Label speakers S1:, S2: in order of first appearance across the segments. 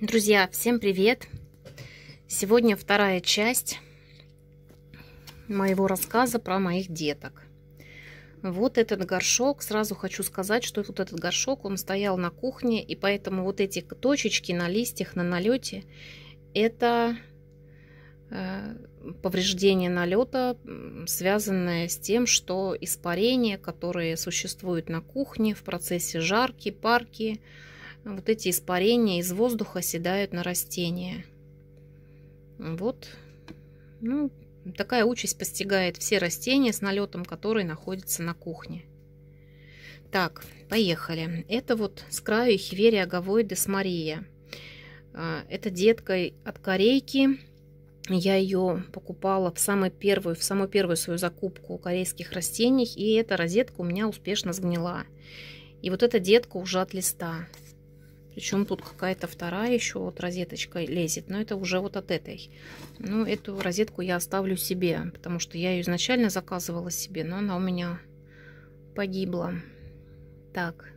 S1: Друзья, всем привет! Сегодня вторая часть моего рассказа про моих деток. Вот этот горшок, сразу хочу сказать, что вот этот горшок, он стоял на кухне, и поэтому вот эти точечки на листьях, на налете, это э, повреждение налета, связанное с тем, что испарения, которые существуют на кухне в процессе жарки, парки, вот эти испарения из воздуха седают на растения. Вот, ну, такая участь постигает все растения с налетом, которые находятся на кухне. Так, поехали. Это вот с краю хиверия агавоидес мария. А, это детка от корейки. Я ее покупала в самую первую, в самую первую свою закупку корейских растений, и эта розетка у меня успешно сгнила. И вот эта детка уже от листа. Причем тут какая-то вторая еще вот розеточка лезет, но это уже вот от этой. Ну, эту розетку я оставлю себе, потому что я ее изначально заказывала себе, но она у меня погибла. Так,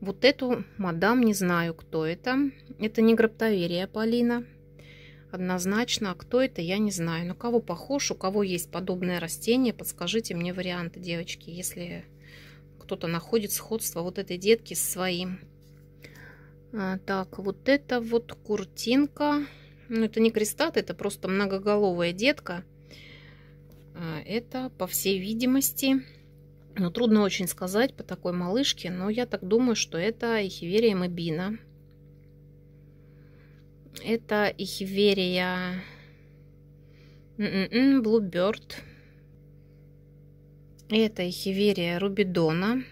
S1: вот эту мадам не знаю, кто это. Это не гроптоверия Полина. Однозначно, а кто это, я не знаю. Но кого похож, у кого есть подобное растение, подскажите мне варианты, девочки, если кто-то находит сходство вот этой детки с своим. А, так, вот это вот куртинка. Ну, это не крестат, это просто многоголовая детка. А, это, по всей видимости, ну, трудно очень сказать по такой малышке, но я так думаю, что это Эхиверия Мебина. Это Эхиверия м-м-м, Блуберт. Это Эхиверия Рубидона.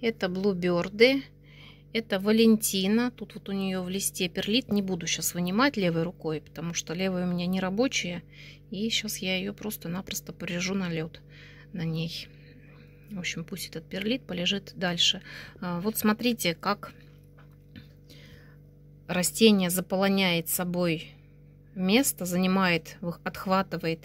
S1: Это Блуберды. Это Валентина. Тут вот у нее в листе перлит. Не буду сейчас вынимать левой рукой, потому что левая у меня не рабочая. И сейчас я ее просто-напросто порежу на лед на ней. В общем, пусть этот перлит полежит дальше. А, вот смотрите, как растение заполоняет собой место, занимает, отхватывает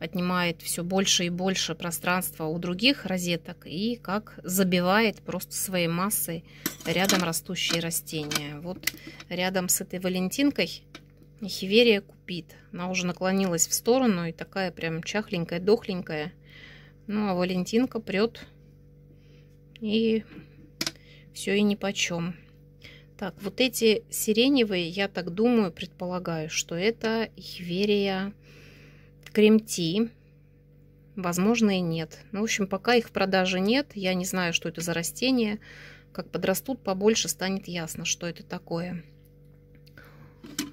S1: отнимает все больше и больше пространства у других розеток и как забивает просто своей массой рядом растущие растения. Вот рядом с этой валентинкой Хиверия купит. Она уже наклонилась в сторону и такая прям чахленькая, дохленькая. Ну а Валентинка прет и все и ни почем Так, вот эти сиреневые, я так думаю, предполагаю, что это Хиверия крем Возможно, и нет. Ну, в общем, пока их в продаже нет. Я не знаю, что это за растение. Как подрастут, побольше станет ясно, что это такое.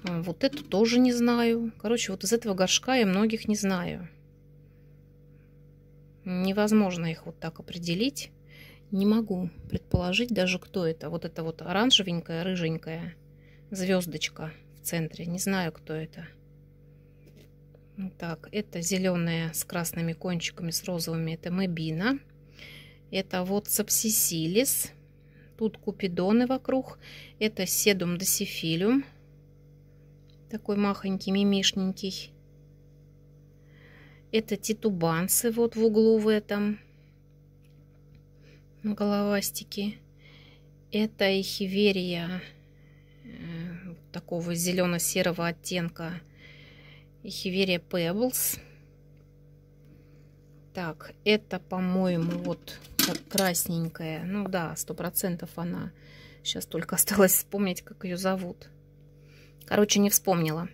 S1: А, вот эту тоже не знаю. Короче, вот из этого горшка я многих не знаю. Невозможно их вот так определить. Не могу предположить даже, кто это. Вот это вот оранжевенькая, рыженькая звездочка в центре. Не знаю, кто это. Так, это зеленая с красными кончиками, с розовыми, это мебина. Это вот сапсисилис. Тут купидоны вокруг. Это седум досифилиум. Такой махонький, мимишненький. Это титубанцы вот в углу в этом. Головастики. Это эхиверия э, такого зелено-серого оттенка Эхиверия Хиверия Так, это, по-моему, вот красненькая. Ну да, сто процентов она. Сейчас только осталось вспомнить, как ее зовут. Короче, не вспомнила.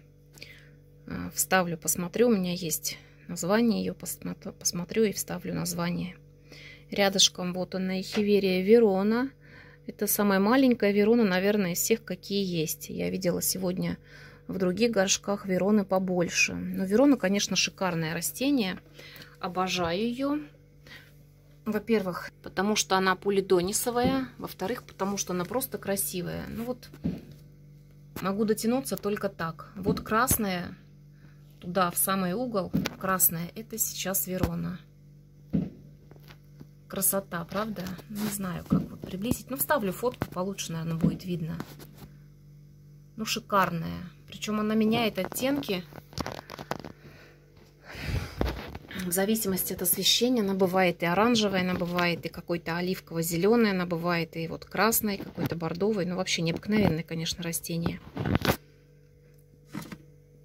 S1: А, вставлю, посмотрю. У меня есть название ее. Посмотрю и вставлю название. Рядышком вот она, Эхиверия Верона. Это самая маленькая Верона, наверное, из всех, какие есть. Я видела сегодня в других горшках вероны побольше. Но верона, конечно, шикарное растение. Обожаю ее. Во-первых, потому что она полидонисовая. Во-вторых, потому что она просто красивая. Ну вот, могу дотянуться только так. Вот красная, туда, в самый угол, красная, это сейчас Верона. Красота, правда? Не знаю, как вот приблизить. Ну, вставлю фотку получше, наверное, будет видно. Ну, шикарная. Причем она меняет оттенки. В зависимости от освещения она бывает и оранжевая, она бывает и какой-то оливково-зеленая, она бывает и вот красная, какой-то бордовый. Ну, вообще необыкновенное, конечно, растение.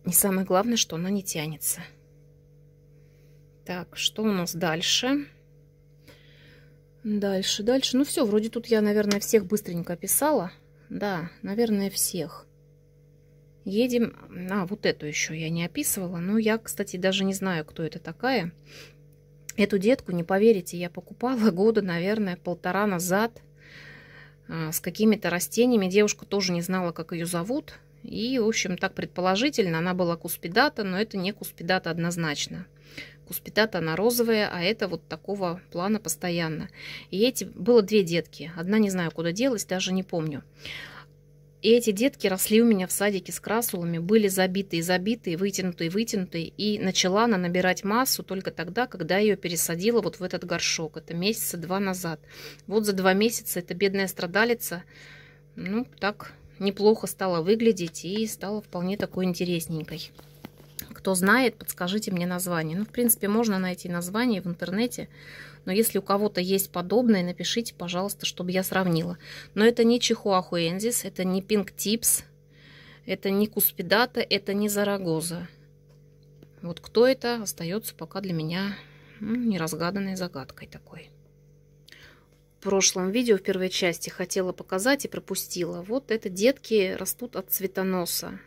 S1: И самое главное, что она не тянется. Так, что у нас дальше? Дальше, дальше. Ну все, вроде тут я, наверное, всех быстренько описала. Да, наверное, всех. Едем... на вот эту еще я не описывала. Но я, кстати, даже не знаю, кто это такая. Эту детку, не поверите, я покупала года, наверное, полтора назад а, с какими-то растениями. Девушка тоже не знала, как ее зовут. И, в общем, так предположительно, она была куспидата, но это не куспидата однозначно. Куспидата она розовая, а это вот такого плана постоянно. И эти было две детки. Одна не знаю, куда делась, даже не помню. И эти детки росли у меня в садике с красулами, были забиты забитые, забитые, вытянутые, вытянутые. И начала она набирать массу только тогда, когда ее пересадила вот в этот горшок. Это месяца два назад. Вот за два месяца эта бедная страдалица, ну, так неплохо стала выглядеть и стала вполне такой интересненькой. Кто знает, подскажите мне название. Ну, в принципе, можно найти название в интернете. Но если у кого-то есть подобное, напишите, пожалуйста, чтобы я сравнила. Но это не Чихуа это не Пинк это не Куспидата, это не Зарагоза. Вот кто это, остается пока для меня ну, неразгаданной загадкой такой. В прошлом видео, в первой части, хотела показать и пропустила. Вот это детки растут от цветоноса.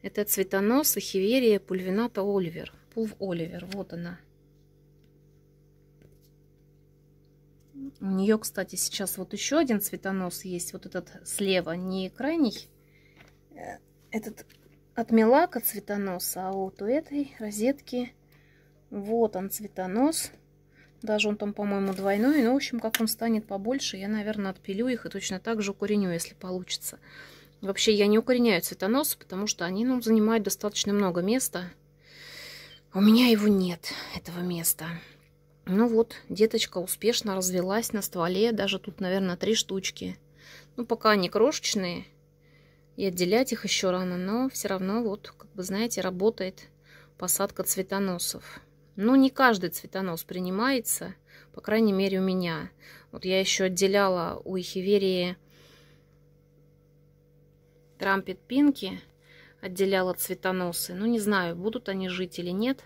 S1: Это цветонос, хиверия, пульвината, оливер. Пульв оливер, вот она. У нее, кстати, сейчас вот еще один цветонос есть. Вот этот слева, не крайний, э, этот от мелака цветонос, а вот у этой розетки вот он цветонос. Даже он там, по-моему, двойной. Но, ну, в общем, как он станет побольше, я, наверное, отпилю их и точно так же укореню, если получится. Вообще, я не укореняю цветоносы, потому что они ну, занимают достаточно много места. У меня его нет, этого места. Ну вот, деточка успешно развелась на стволе. Даже тут, наверное, три штучки. Ну, пока они крошечные. И отделять их еще рано. Но все равно, вот, как бы, знаете, работает посадка цветоносов. Ну не каждый цветонос принимается. По крайней мере, у меня. Вот я еще отделяла у эхиверии Трампет Пинки. Отделяла цветоносы. Ну, не знаю, будут они жить или нет.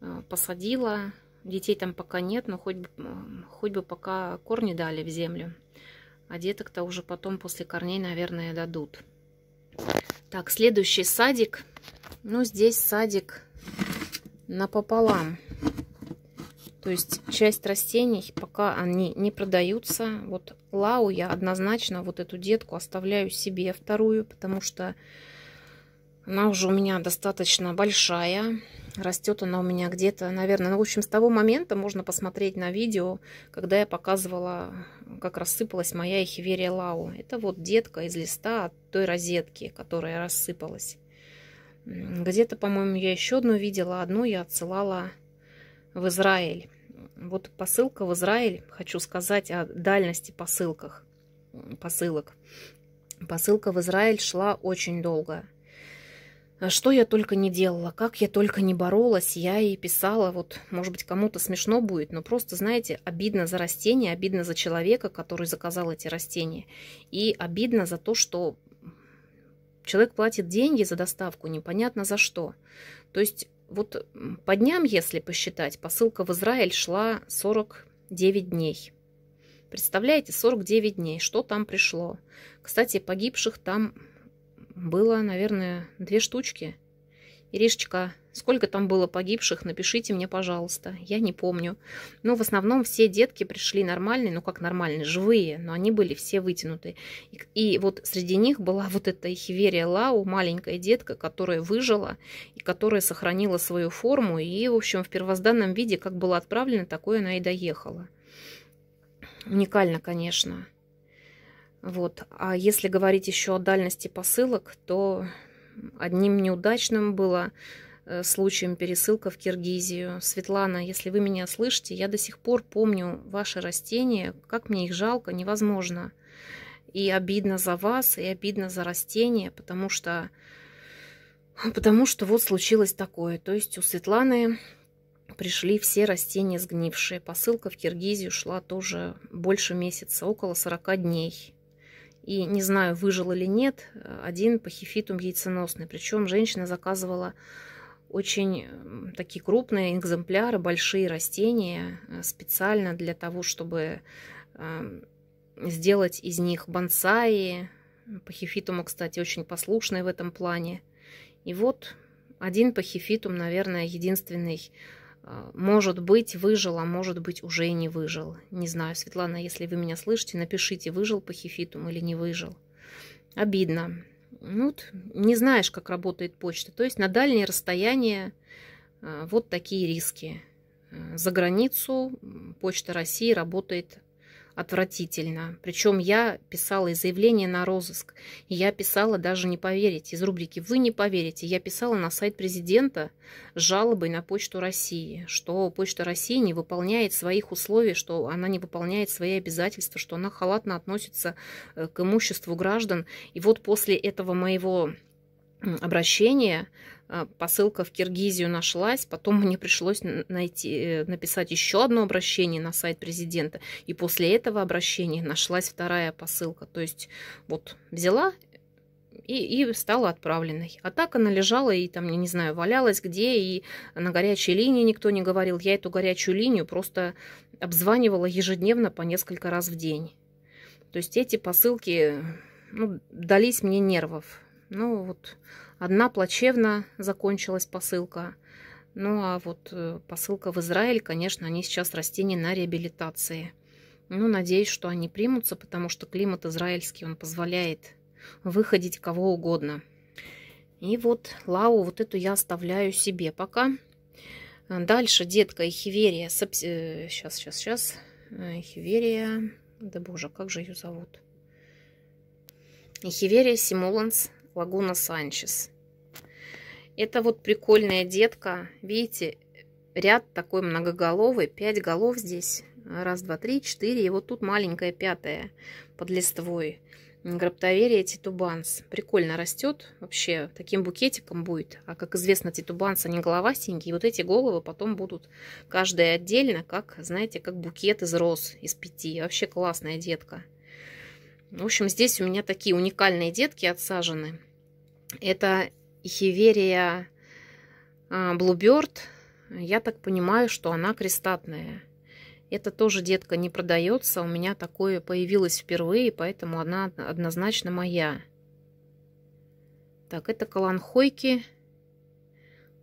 S1: Э, посадила Детей там пока нет, но хоть, бы хоть бы пока корни дали в землю. А деток-то уже потом после корней, наверное, дадут. Так, следующий садик. Ну, здесь садик напополам. То есть часть растений, пока они не продаются. Вот лау я однозначно вот эту детку оставляю себе вторую, потому что она уже у меня достаточно большая. Растет она у меня где-то, наверное, ну, в общем, с того момента можно посмотреть на видео, когда я показывала, как рассыпалась моя эхиверия лау. Это вот детка из листа от той розетки, которая рассыпалась. Где-то, по-моему, я еще одну видела, а одну я отсылала в Израиль. Вот посылка в Израиль, хочу сказать о дальности посылках, посылок. Посылка в Израиль шла очень долго. А что я только не делала, как я только не боролась, я и писала, вот, может быть, кому-то смешно будет, но просто, знаете, обидно за растение, обидно за человека, который заказал эти растения, и обидно за то, что человек платит деньги за доставку, непонятно за что. То есть вот по дням, если посчитать, посылка в Израиль шла 49 дней. Представляете, 49 дней, что там пришло. Кстати, погибших там было, наверное, две штучки. Иришечка, сколько там было погибших, напишите мне, пожалуйста. Я не помню. Но в основном все детки пришли нормальные, ну как нормальные, живые, но они были все вытянуты. И, и вот среди них была вот эта Эхиверия Лау, маленькая детка, которая выжила и которая сохранила свою форму. И, в общем, в первозданном виде, как была отправлена, такое она и доехала. Уникально, конечно. Вот. А если говорить еще о дальности посылок, то одним неудачным было э, случаем пересылка в Киргизию. Светлана, если вы меня слышите, я до сих пор помню ваши растения, как мне их жалко, невозможно. И обидно за вас, и обидно за растения, потому что, потому что вот случилось такое. То есть у Светланы пришли все растения сгнившие. Посылка в Киргизию шла тоже больше месяца, около 40 дней. И не знаю, выжил или нет, один пахифитум яйценосный. Причем женщина заказывала очень такие крупные экземпляры, большие растения э, специально для того, чтобы эм, сделать из них бонсаи. Пахифитумы, кстати, очень послушный в этом плане. И вот один пахифитум, наверное, единственный а, может быть, выжил, а может быть, уже и не выжил. Не знаю, Светлана, если вы меня слышите, напишите, выжил по или не выжил. Обидно. Ну, вот, не знаешь, как работает почта. То есть на дальние расстояния а, вот такие риски. А, за границу Почта России работает отвратительно. Причем я писала и заявление на розыск, и я писала даже не поверить из рубрики «Вы не поверите». Я писала на сайт президента с жалобой на Почту России, что Почта России не выполняет своих условий, что она не выполняет свои обязательства, что она халатно относится э, к имуществу граждан. И вот после этого моего обращения а, посылка в Киргизию нашлась, потом мне пришлось найти, э, написать еще одно обращение на сайт президента, и после этого обращения нашлась вторая посылка. То есть вот взяла и, и стала отправленной. А так она лежала и там, я не знаю, валялась где, и на горячей линии никто не говорил. Я эту горячую линию просто обзванивала ежедневно по несколько раз в день. То есть эти посылки ну, дались мне нервов. Ну вот Одна плачевно закончилась посылка. Ну а вот э, посылка в Израиль, конечно, они сейчас растения на реабилитации. Ну, надеюсь, что они примутся, потому что климат израильский, он позволяет выходить кого угодно. И вот лаву вот эту я оставляю себе пока. Дальше детка Эхиверия. Сап... Сейчас, э, сейчас, сейчас. Эхиверия. Да боже, как же ее зовут? Эхиверия симуланс Лагуна Санчес. Это вот прикольная детка. Видите, ряд такой многоголовый. Пять голов здесь. Раз, два, три, четыре. И вот тут маленькая пятая под листвой. Граптоверия титубанс. Прикольно растет. Вообще таким букетиком будет. А как известно, титубанс, они головастенькие. И вот эти головы потом будут каждая отдельно, как, знаете, как букет из роз, из пяти. Вообще классная детка. В общем, здесь у меня такие уникальные детки отсажены. Это хиверия а, блуберт. Я так понимаю, что она крестатная. Это тоже детка не продается. У меня такое появилось впервые, поэтому она однозначно моя. Так, это каланхойки.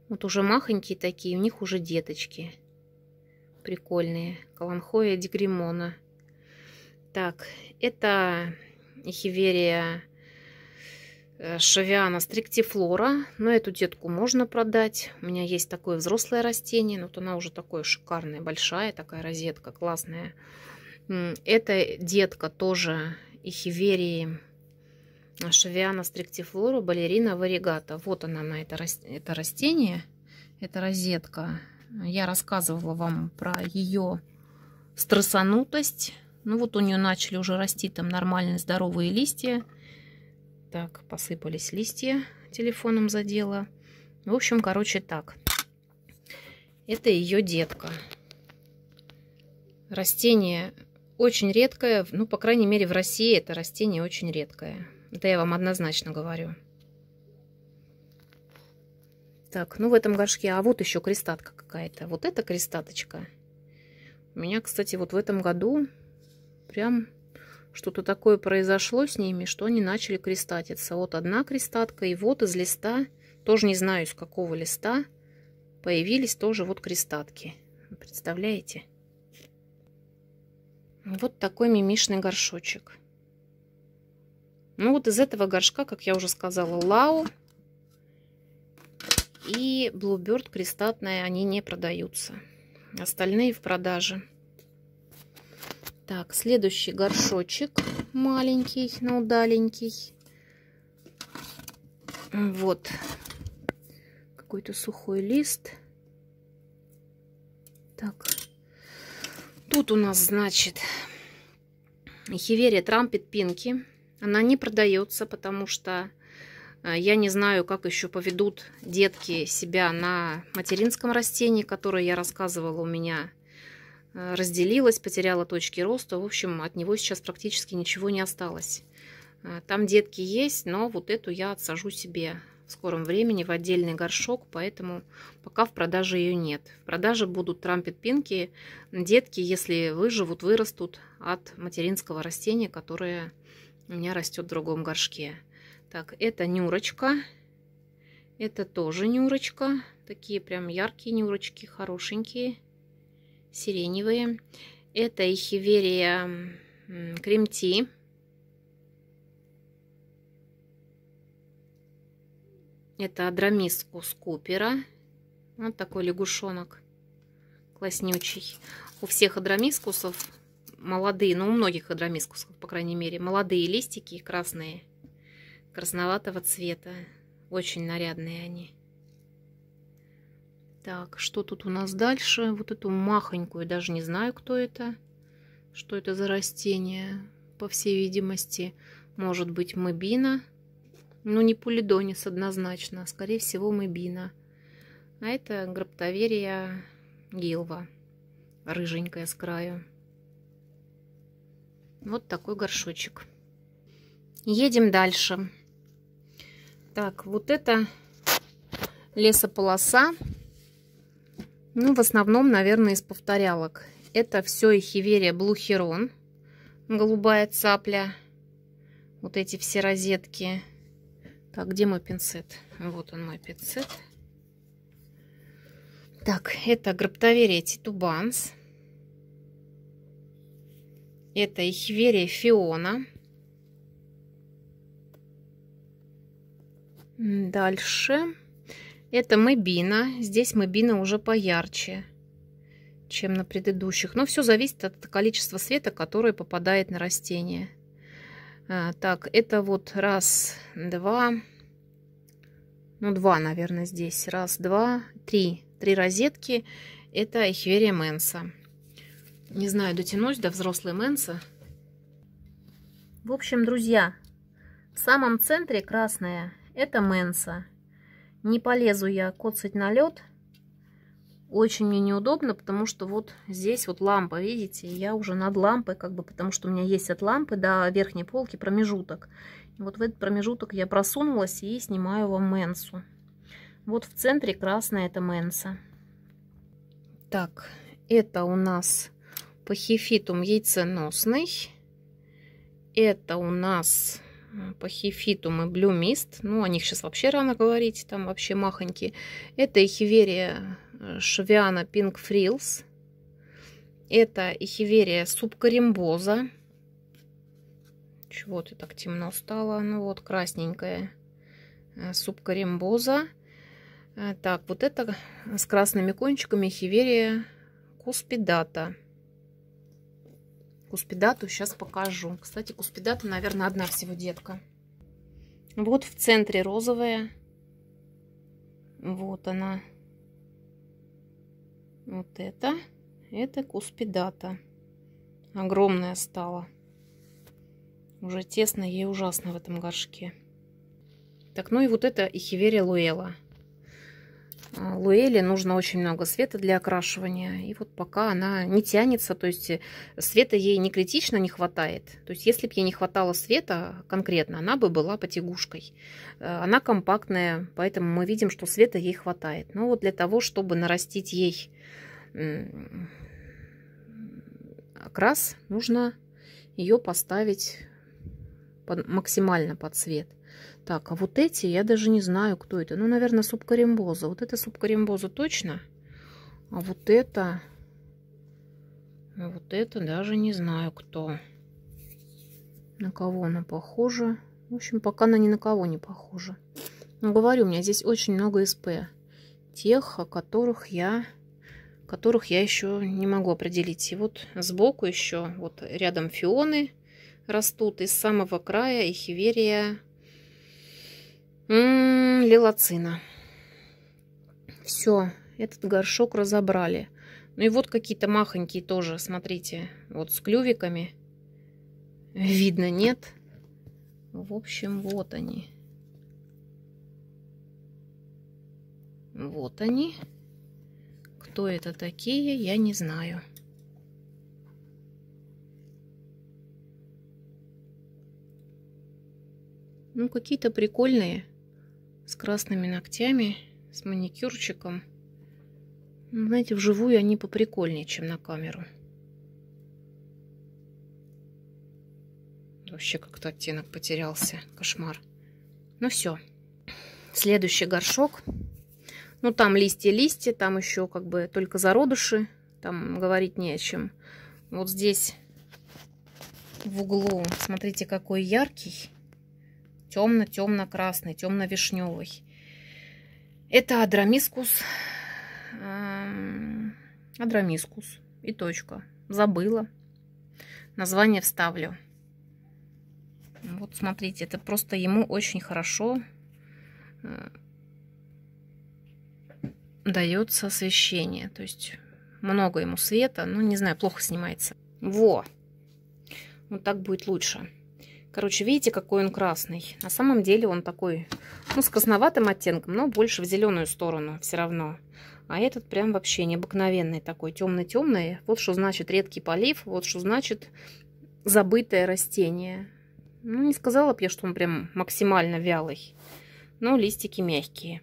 S1: Вот уже махонькие такие, у них уже деточки. Прикольные. Каланхоя дегримона. Так, это эхиверия э, шавиана стриктифлора. Но эту детку можно продать. У меня есть такое взрослое растение. Вот она уже такое шикарная, большая такая розетка, классная. Эта детка тоже эхиверии а шавиана стриктифлора, балерина варигата. Вот она, на это, это растение, это розетка. Я рассказывала вам про ее стрессанутость ну вот у нее начали уже расти там нормальные здоровые листья. Так, посыпались листья, телефоном задела. В общем, короче, так. Это ее детка. Растение очень редкое, ну, по крайней мере, в России это растение очень редкое. Это я вам однозначно говорю. Так, ну в этом горшке, а вот еще крестатка какая-то. Вот эта крестаточка. У меня, кстати, вот в этом году прям что-то такое произошло с ними, что они начали крестатиться. Вот одна крестатка, и вот из листа, тоже не знаю из какого листа, появились тоже вот крестатки. Представляете? Вот такой мимишный горшочек. Ну вот из этого горшка, как я уже сказала, лау и Bluebird крестатная, они не продаются. Остальные в продаже. Так, следующий горшочек маленький, но удаленький. Вот. Какой-то сухой лист. Так. Тут у нас, значит, хиверия трампет пинки. Она не продается, потому что э, я не знаю, как еще поведут детки себя на материнском растении, которое я рассказывала у меня Э, разделилась, потеряла точки роста. В общем, от него сейчас практически ничего не осталось. Э, там детки есть, но вот эту я отсажу себе в скором времени в отдельный горшок, поэтому пока в продаже ее нет. В продаже будут трампет-пинки, детки, если выживут, вырастут от материнского растения, которое у меня растет в другом горшке. Так, это нюрочка, это тоже нюрочка, такие прям яркие нюрочки, хорошенькие сиреневые. Это Эхиверия кремти. Это адромискус скупера. Вот такой лягушонок класснючий. У всех адромискусов молодые, ну у многих адромискусов, по крайней мере, молодые листики красные, красноватого цвета. Очень нарядные они. Так, что тут у нас дальше? Вот эту махонькую, даже не знаю, кто это. Что это за растение? По всей видимости, может быть, мебина. Ну, не пулидонис однозначно, а, скорее всего, мебина. А это граптоверия гилва, рыженькая с краю. Вот такой горшочек. Едем дальше. Так, вот это лесополоса ну, в основном, наверное, из повторялок. Это все эхиверия блухерон, голубая цапля. Вот эти все розетки. Так, где мой пинцет? Вот он мой пинцет. Так, это граптоверия титубанс. Это эхиверия фиона. Дальше. Это мебина. Здесь мебина уже поярче, чем на предыдущих. Но все зависит от количества света, которое попадает на растение. А, так, это вот раз, два, ну два, наверное, здесь. Раз, два, три. Три розетки. Это эхверия менса. Не знаю, дотянусь до взрослой менса. В общем, друзья, в самом центре красная – это менса. Не полезу я коцать на лед. Очень мне неудобно, потому что вот здесь вот лампа, видите, я уже над лампой, как бы, потому что у меня есть от лампы до верхней полки промежуток. И вот в этот промежуток я просунулась и снимаю вам менсу. Вот в центре красная это менса. Так, это у нас пахифитум яйценосный. Это у нас по хифитум и блю мист. Ну, о них сейчас вообще рано говорить, там вообще махоньки. Это эхиверия э, швиана пинг фрилс. Это эхиверия субкаримбоза. Чего ты так темно стало? Ну вот, красненькая э, субкаримбоза. Э, так, вот это с красными кончиками хиверия куспидата. Куспидату сейчас покажу. Кстати, куспидата, наверное, одна всего детка. Вот в центре розовая. Вот она. Вот это. Это куспидата. Огромная стала. Уже тесно ей ужасно в этом горшке. Так, ну и вот это Ихиверия Луэла. Э, луэли нужно очень много света для окрашивания. И вот пока она не тянется, то есть э, света ей не критично не хватает. То есть если бы ей не хватало света конкретно, она бы была потягушкой. Э, она компактная, поэтому мы видим, что света ей хватает. Но вот для того, чтобы нарастить ей окрас, нужно ее поставить максимально под свет. Так, а вот эти, я даже не знаю, кто это. Ну, наверное, субкаримбоза. Вот это субкаримбоза точно. А вот это... А вот это даже не знаю, кто. На кого она похожа. В общем, пока она ни на кого не похожа. Но ну, говорю, у меня здесь очень много СП. Тех, о которых я которых я еще не могу определить. И вот сбоку еще, вот рядом фионы растут. Из самого края эхиверия Ммм, лилоцина. Все, этот горшок разобрали. Ну и вот какие-то махонькие тоже, смотрите. Вот с клювиками. Видно, нет? В общем, вот они. Вот они. Кто это такие, я не знаю. Ну, какие-то прикольные с красными ногтями, с маникюрчиком. Ну, знаете, вживую они поприкольнее, чем на камеру. Вообще как-то оттенок потерялся. Кошмар. Ну все. Следующий горшок. Ну там листья-листья, там еще как бы только зародыши. Там говорить не о чем. Вот здесь в углу, смотрите, какой яркий темно-темно-красный, темно-вишневый. Это адрамискус. Эм, адрамискус. И точка. Забыла. Название вставлю. Вот смотрите, это просто ему очень хорошо э, дается освещение. То есть много ему света. Ну, не знаю, плохо снимается. Во! Вот так будет лучше. Короче, видите, какой он красный. На самом деле он такой, ну, с красноватым оттенком, но больше в зеленую сторону все равно. А этот прям вообще необыкновенный такой, темный-темный. Вот что значит редкий полив, вот что значит забытое растение. Ну, не сказала бы я, что он прям максимально вялый. Но листики мягкие.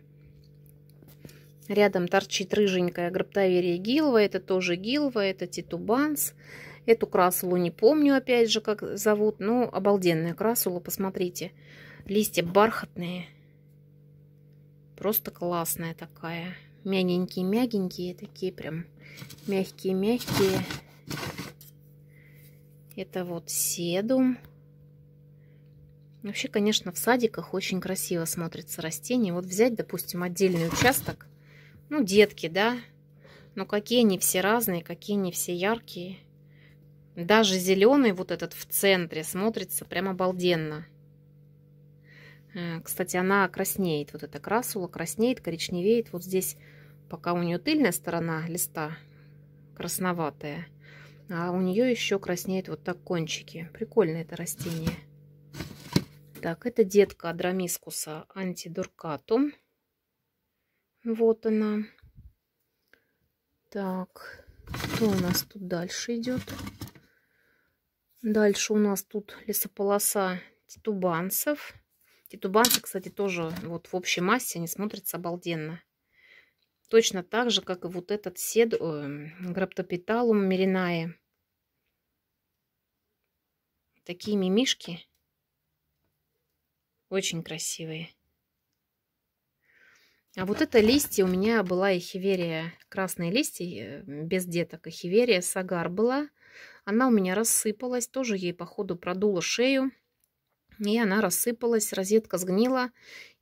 S1: Рядом торчит рыженькая граптоверия гилва. Это тоже гилва, это титубанс. Эту красулу не помню, опять же, как зовут, но обалденная красула, посмотрите. Листья бархатные. Просто классная такая. Мягенькие-мягенькие, такие прям мягкие-мягкие. Это вот седум. Вообще, конечно, в садиках очень красиво смотрится растение. Вот взять, допустим, отдельный участок, ну, детки, да, но какие они все разные, какие они все яркие. Даже зеленый вот этот в центре смотрится прям обалденно. Э, кстати, она краснеет, вот эта красула краснеет, коричневеет. Вот здесь пока у нее тыльная сторона листа красноватая, а у нее еще краснеет вот так кончики. Прикольно это растение. Так, это детка Адрамискуса антидуркатум. Вот она. Так, что у нас тут дальше идет? Дальше у нас тут лесополоса титубанцев. Титубанцы, кстати, тоже вот в общей массе они смотрятся обалденно. Точно так же, как и вот этот сед... Э, граптопиталум меринаe. Такие мимишки. Очень красивые. А вот это листья у меня была эхиверия, красные листья э, без деток. Эхиверия сагар была. Она у меня рассыпалась, тоже ей походу продула шею. И она рассыпалась, розетка сгнила.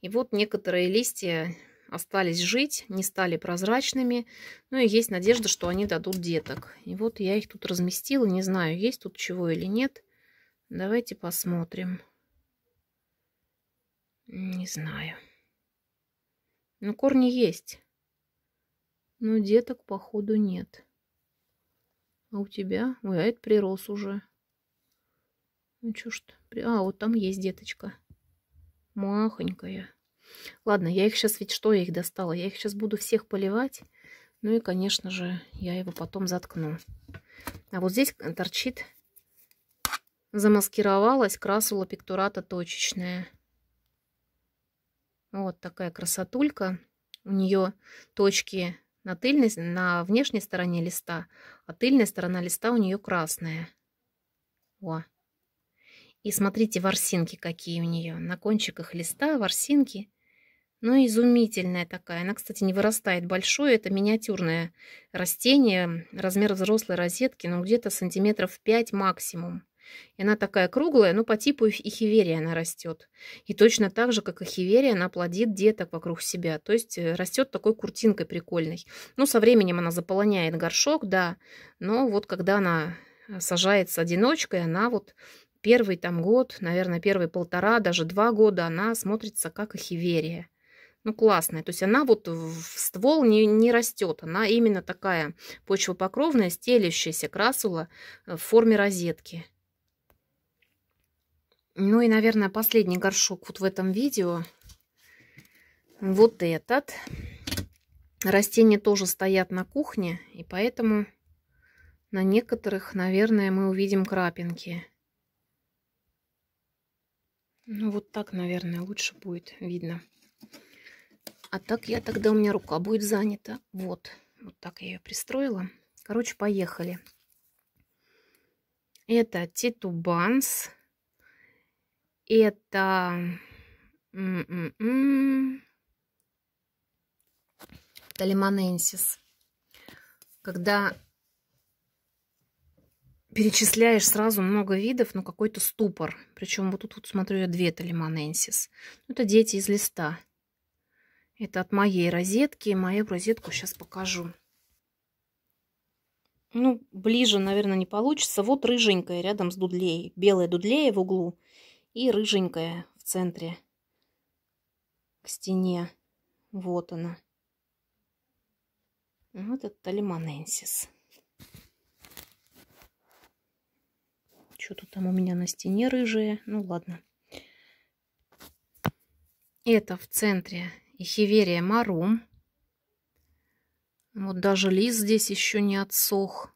S1: И вот некоторые листья остались жить, не стали прозрачными. Ну и есть надежда, что они дадут деток. И вот я их тут разместила. Не знаю, есть тут чего или нет. Давайте посмотрим. Не знаю. Ну, корни есть. Но деток, походу, нет. А у тебя? Ой, а это прирос уже. Ну чё ж ты? А, вот там есть деточка. Махонькая. Ладно, я их сейчас ведь что я их достала? Я их сейчас буду всех поливать. Ну и, конечно же, я его потом заткну. А вот здесь торчит, замаскировалась красула пектурата точечная. Вот такая красотулька. У нее точки на тыльной, на внешней стороне листа, а тыльная сторона листа у нее красная. О! И смотрите, ворсинки какие у нее. На кончиках листа ворсинки. Но ну, изумительная такая. Она, кстати, не вырастает большой. Это миниатюрное растение. Размер взрослой розетки, ну, где-то сантиметров 5 максимум. И она такая круглая, но ну, по типу эхиверии она растет. И точно так же, как эхиверия, она плодит деток вокруг себя. То есть э, растет такой куртинкой прикольной. Ну, со временем она заполоняет горшок, да. Но вот когда она э, сажается одиночкой, она вот первый там год, наверное, первые полтора, даже два года она смотрится как эхиверия. Ну, классная. То есть она вот в ствол не, не растет. Она именно такая почвопокровная, стелящаяся красула э, в форме розетки. Ну и, наверное, последний горшок вот в этом видео. Вот этот. Растения тоже стоят на кухне, и поэтому на некоторых, наверное, мы увидим крапинки. Ну вот так, наверное, лучше будет видно. А так я тогда у меня рука будет занята. Вот, вот так я ее пристроила. Короче, поехали. Это титубанс. Титубанс. Это... М-м-м, талимоненсис. Когда перечисляешь сразу много видов, но какой-то ступор. Причем вот тут вот смотрю я две талимоненсис. Ну, это дети из листа. Это от моей розетки. Мою розетку сейчас покажу. Ну, ближе, наверное, не получится. Вот рыженькая рядом с дудлей. Белая дудлея в углу и рыженькая в центре, к стене. Вот она. Вот это Талимоненсис. Что-то там у меня на стене рыжие. Ну ладно. Это в центре Ихиверия Марум. Вот даже лист здесь еще не отсох.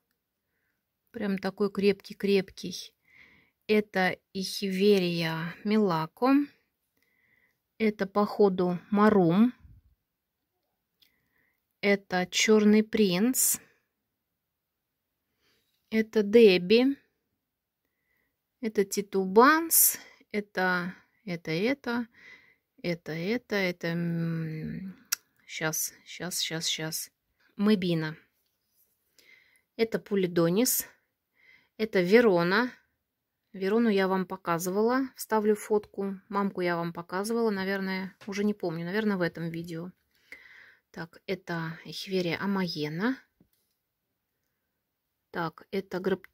S1: Прям такой крепкий-крепкий. Это Ихиверия Милако. Это, походу, Марум. Это Черный принц. Это Деби. Это Титубанс. Это, это, это, это, это, это... Сейчас, сейчас, сейчас, сейчас. Мебина. Это Пулидонис. Это Верона. Верону я вам показывала, вставлю фотку. Мамку я вам показывала, наверное, уже не помню, наверное, в этом видео. Так, это Эхверия Амаена. Так, это гроб...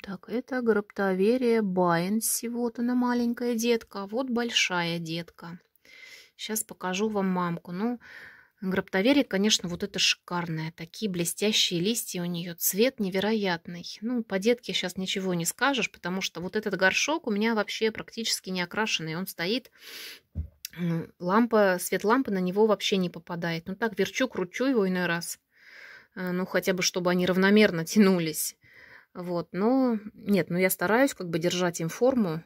S1: Так, это граптоверия Байнси. Вот она, маленькая детка. А вот большая детка. Сейчас покажу вам мамку. Ну, Гроптоверия, конечно, вот это шикарное. Такие блестящие листья у нее, цвет невероятный. Ну, по-детски сейчас ничего не скажешь, потому что вот этот горшок у меня вообще практически не окрашенный. Он стоит, ну, лампа, свет лампы на него вообще не попадает. Ну, так верчу, кручу его иной раз. Э, ну, хотя бы, чтобы они равномерно тянулись. Вот, но нет, ну я стараюсь как бы держать им форму.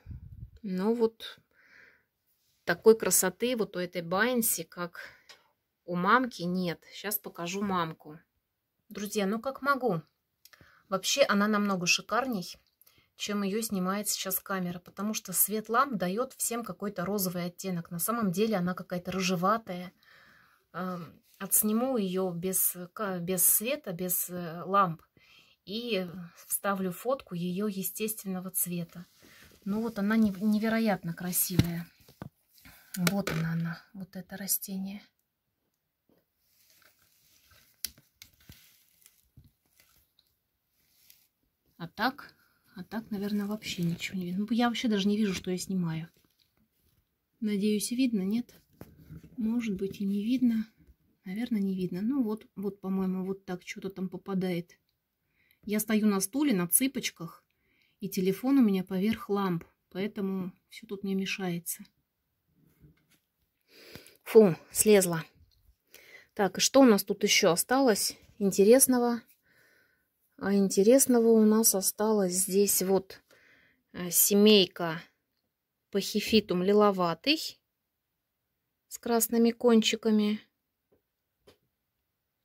S1: Но вот такой красоты вот у этой Байнси, как у мамки нет. Сейчас покажу мамку. Друзья, ну как могу. Вообще она намного шикарней, чем ее снимает сейчас камера, потому что свет ламп дает всем какой-то розовый оттенок. На самом деле она какая-то рыжеватая. Отсниму ее без, без света, без э, ламп и вставлю фотку ее естественного цвета. Ну вот она невероятно красивая. Вот она, она вот это растение. А так, а так, наверное, вообще ничего не видно. Ну, я вообще даже не вижу, что я снимаю. Надеюсь, видно, нет? Может быть и не видно. Наверное, не видно. Ну вот, вот, по-моему, вот так что-то там попадает. Я стою на стуле, на цыпочках, и телефон у меня поверх ламп, поэтому все тут мне мешается. Фу, слезла. Так, и что у нас тут еще осталось интересного? А интересного у нас осталось здесь вот э, семейка пахифитум лиловатый с красными кончиками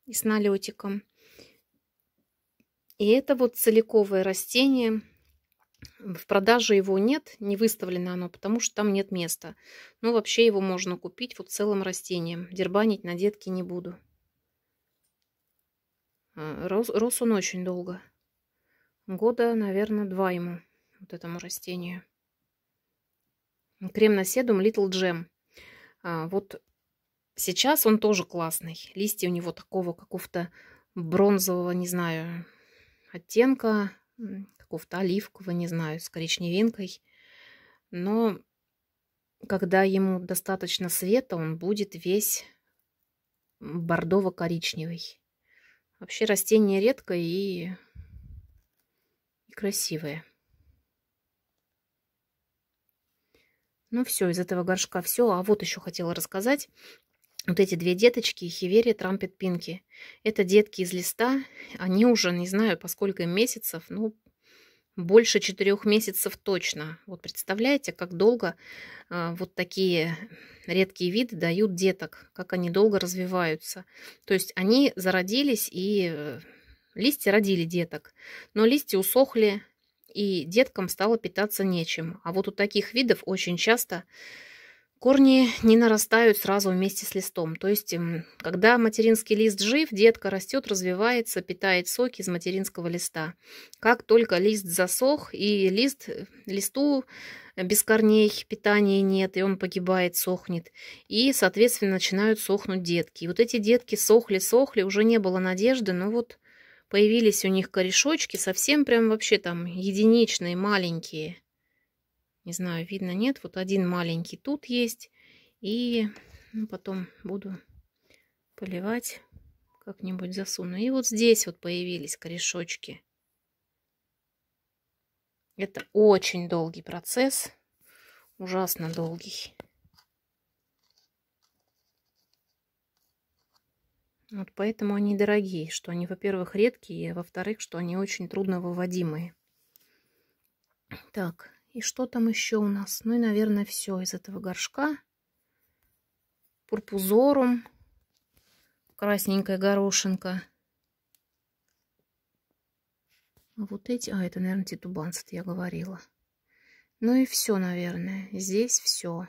S1: и с налетиком. И это вот целиковое растение. В продаже его нет, не выставлено оно, потому что там нет места. Но вообще его можно купить вот целым растением. Дербанить на детки не буду. А, рос, рос он очень долго. Года, наверное, два ему, вот этому растению. Крем на седум Little Jam. А, вот сейчас он тоже классный. Листья у него такого какого-то бронзового, не знаю, оттенка, какого-то оливкового, не знаю, с коричневинкой. Но когда ему достаточно света, он будет весь бордово-коричневый. Вообще растение редкое и, и красивое. Ну все, из этого горшка все. А вот еще хотела рассказать. Вот эти две деточки, Хиверия, Трампет, Пинки. Это детки из листа. Они уже, не знаю, по сколько месяцев, ну, больше четырех месяцев точно. Вот представляете, как долго э, вот такие редкие виды дают деток, как они долго развиваются. То есть они зародились и э, листья родили деток, но листья усохли, и деткам стало питаться нечем. А вот у таких видов очень часто Корни не нарастают сразу вместе с листом. То есть, эм, когда материнский лист жив, детка растет, развивается, питает соки из материнского листа. Как только лист засох и лист, э, листу э, без корней питания нет, и он погибает, сохнет. И, соответственно, начинают сохнуть детки. И вот эти детки сохли-сохли, уже не было надежды, но вот появились у них корешочки, совсем прям вообще там единичные, маленькие – не знаю, видно, нет. Вот один маленький тут есть. И ну, потом буду поливать. Как-нибудь засуну. И вот здесь вот появились корешочки. Это очень долгий процесс. Ужасно долгий. Вот поэтому они дорогие, что они, во-первых, редкие, а во-вторых, что они очень трудно выводимые. Так, и что там еще у нас? Ну и, наверное, все из этого горшка. Пурпузорум. Красненькая горошинка. А вот эти... А, это, наверное, титубанцы, я говорила. Ну и все, наверное. Здесь все.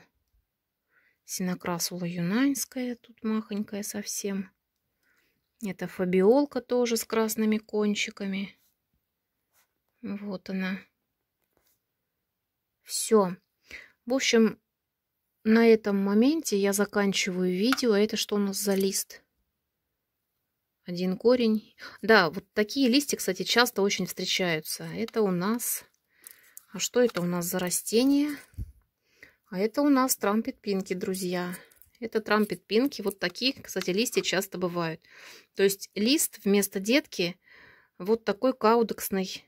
S1: Синокрасула юнаньская, тут махонькая совсем. Это фабиолка тоже с красными кончиками. Вот она. Все. В общем, на этом моменте я заканчиваю видео. Это что у нас за лист? Один корень. Да, вот такие листья, кстати, часто очень встречаются. Это у нас... А что это у нас за растение? А это у нас трампет пинки, друзья. Это трампет пинки. Вот такие, кстати, листья часто бывают. То есть лист вместо детки вот такой каудексный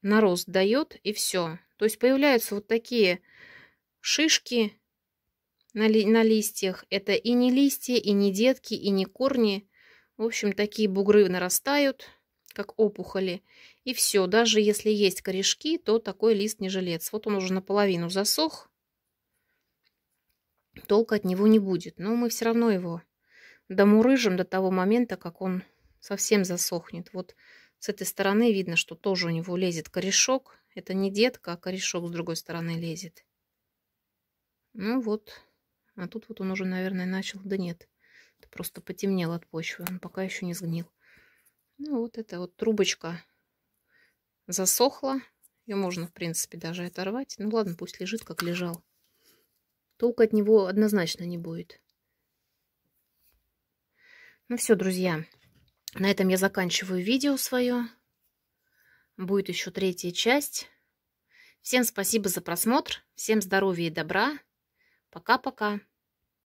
S1: на рост дает и все. То есть появляются вот такие шишки на, ли, на листьях. Это и не листья, и не детки, и не корни. В общем, такие бугры нарастают, как опухоли. И все, даже если есть корешки, то такой лист не жилец. Вот он уже наполовину засох. Толка от него не будет, но мы все равно его домурыжим до того момента, как он совсем засохнет. Вот с этой стороны видно, что тоже у него лезет корешок. Это не детка, а корешок с другой стороны лезет. Ну вот. А тут вот он уже, наверное, начал. Да нет, это просто потемнел от почвы. Он пока еще не сгнил. Ну вот эта вот трубочка засохла. Ее можно, в принципе, даже оторвать. Ну ладно, пусть лежит, как лежал. Толку от него однозначно не будет. Ну все, друзья. На этом я заканчиваю видео свое. Будет еще третья часть. Всем спасибо за просмотр. Всем здоровья и добра. Пока-пока.